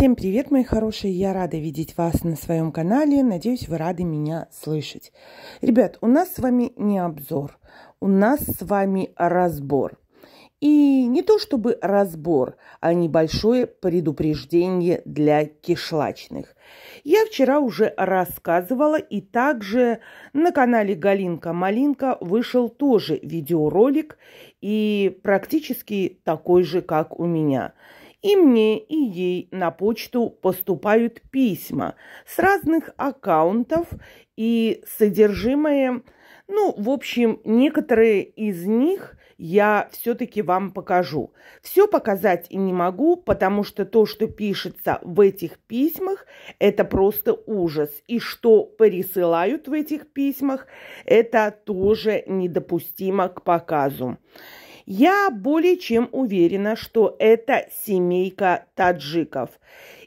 Всем привет, мои хорошие! Я рада видеть вас на своем канале. Надеюсь, вы рады меня слышать. Ребят, у нас с вами не обзор, у нас с вами разбор. И не то чтобы разбор, а небольшое предупреждение для кишлачных. Я вчера уже рассказывала, и также на канале Галинка-Малинка вышел тоже видеоролик, и практически такой же, как у меня – и мне, и ей на почту поступают письма с разных аккаунтов и содержимое, ну, в общем, некоторые из них я все-таки вам покажу. Все показать не могу, потому что то, что пишется в этих письмах, это просто ужас. И что пересылают в этих письмах, это тоже недопустимо к показу. Я более чем уверена, что это семейка таджиков.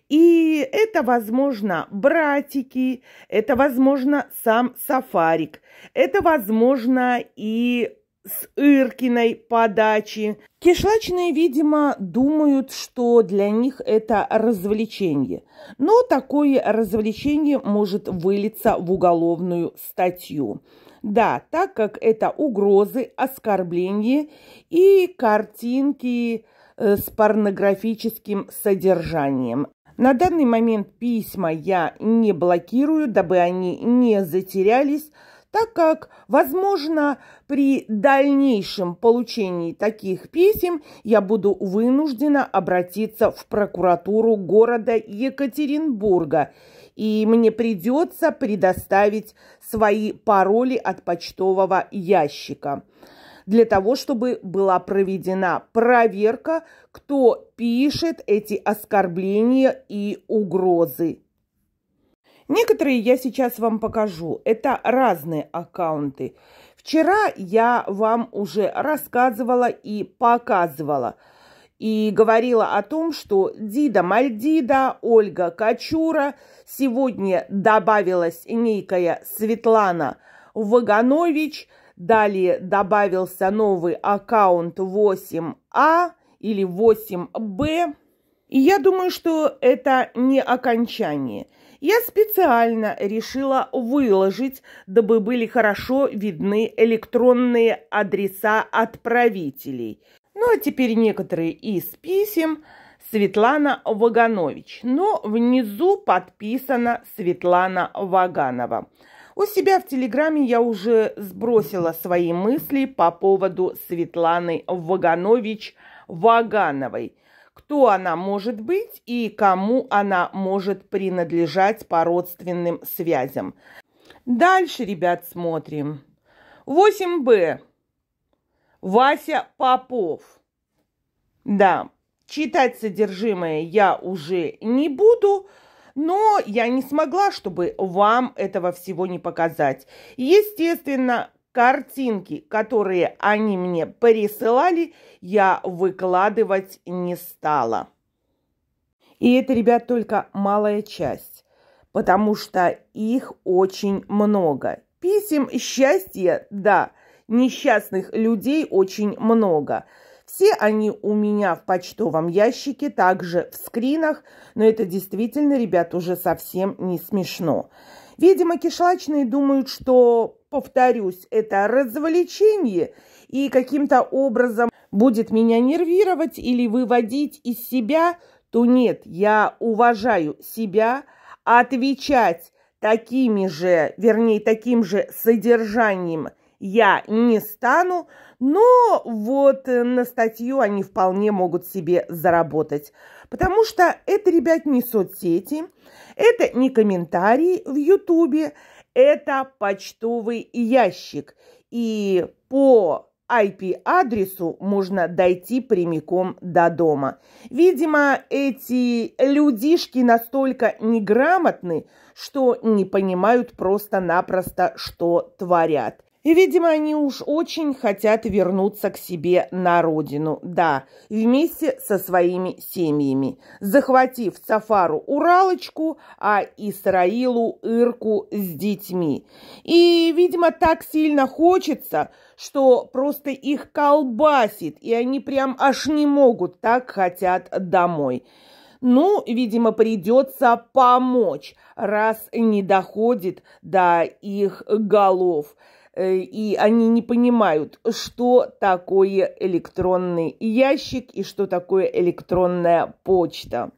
И это, возможно, братики, это, возможно, сам Сафарик, это, возможно, и с Иркиной подачи. Кишлачные, видимо, думают, что для них это развлечение. Но такое развлечение может вылиться в уголовную статью. Да, так как это угрозы, оскорбления и картинки э, с порнографическим содержанием. На данный момент письма я не блокирую, дабы они не затерялись так как, возможно, при дальнейшем получении таких писем я буду вынуждена обратиться в прокуратуру города Екатеринбурга, и мне придется предоставить свои пароли от почтового ящика для того, чтобы была проведена проверка, кто пишет эти оскорбления и угрозы. Некоторые я сейчас вам покажу. Это разные аккаунты. Вчера я вам уже рассказывала и показывала и говорила о том, что Дида Мальдида, Ольга Качура, сегодня добавилась некая Светлана Ваганович, далее добавился новый аккаунт 8А или 8Б. И я думаю, что это не окончание – я специально решила выложить, дабы были хорошо видны электронные адреса отправителей. Ну а теперь некоторые из писем Светлана Ваганович, но внизу подписана Светлана Ваганова. У себя в Телеграме я уже сбросила свои мысли по поводу Светланы Ваганович Вагановой – кто она может быть и кому она может принадлежать по родственным связям. Дальше, ребят, смотрим. 8Б. Вася Попов. Да, читать содержимое я уже не буду, но я не смогла, чтобы вам этого всего не показать. Естественно, картинки, которые они мне пересылали, я выкладывать не стала. И это, ребят, только малая часть, потому что их очень много. Писем счастья, да, несчастных людей очень много. Все они у меня в почтовом ящике, также в скринах, но это действительно, ребят, уже совсем не смешно. Видимо, кишлачные думают, что, повторюсь, это развлечение и каким-то образом будет меня нервировать или выводить из себя, то нет, я уважаю себя, отвечать такими же, вернее, таким же содержанием – я не стану, но вот э, на статью они вполне могут себе заработать. Потому что это, ребят, не соцсети, это не комментарии в Ютубе, это почтовый ящик. И по IP-адресу можно дойти прямиком до дома. Видимо, эти людишки настолько неграмотны, что не понимают просто-напросто, что творят. И, видимо, они уж очень хотят вернуться к себе на родину, да, вместе со своими семьями, захватив Сафару Уралочку, а Исраилу Ирку с детьми. И, видимо, так сильно хочется, что просто их колбасит, и они прям аж не могут, так хотят домой. Ну, видимо, придется помочь, раз не доходит до их голов. Э, и они не понимают, что такое электронный ящик и что такое электронная почта.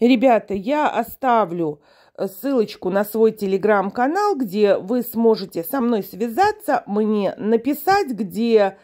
Ребята, я оставлю э, ссылочку на свой телеграм-канал, где вы сможете со мной связаться, мне написать, где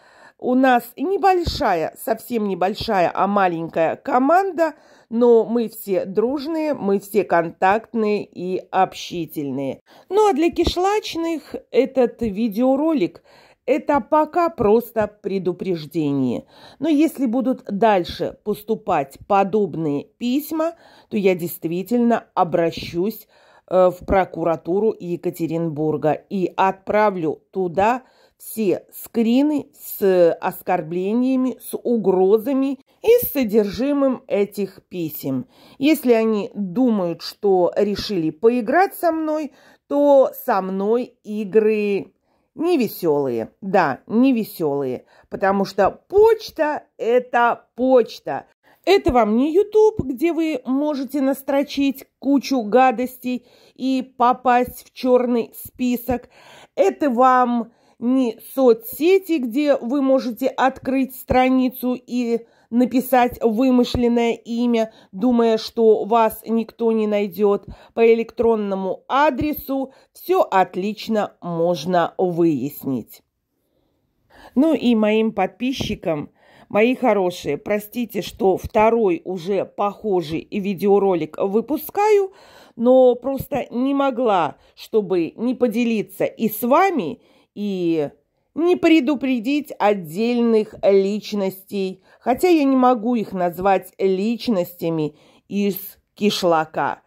у нас небольшая, совсем небольшая, а маленькая команда, но мы все дружные, мы все контактные и общительные. Ну а для кишлачных этот видеоролик – это пока просто предупреждение. Но если будут дальше поступать подобные письма, то я действительно обращусь э, в прокуратуру Екатеринбурга и отправлю туда – все скрины с оскорблениями, с угрозами и с содержимым этих писем. Если они думают, что решили поиграть со мной, то со мной игры невеселые. Да, невеселые, потому что почта – это почта. Это вам не YouTube, где вы можете настрочить кучу гадостей и попасть в черный список. Это вам не соцсети, где вы можете открыть страницу и написать вымышленное имя, думая, что вас никто не найдет по электронному адресу, все отлично можно выяснить. Ну и моим подписчикам, мои хорошие, простите, что второй уже похожий видеоролик выпускаю, но просто не могла, чтобы не поделиться и с вами, и не предупредить отдельных личностей, хотя я не могу их назвать личностями из кишлака,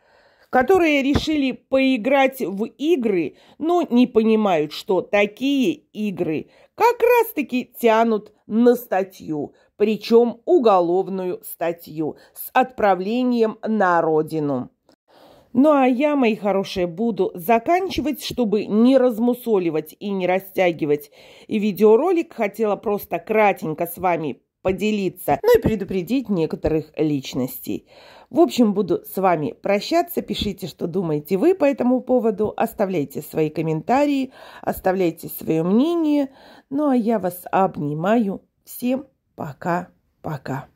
которые решили поиграть в игры, но не понимают, что такие игры как раз-таки тянут на статью, причем уголовную статью с отправлением на родину. Ну а я, мои хорошие, буду заканчивать, чтобы не размусоливать и не растягивать и видеоролик. Хотела просто кратенько с вами поделиться, ну и предупредить некоторых личностей. В общем, буду с вами прощаться. Пишите, что думаете вы по этому поводу. Оставляйте свои комментарии, оставляйте свое мнение. Ну а я вас обнимаю. Всем пока-пока.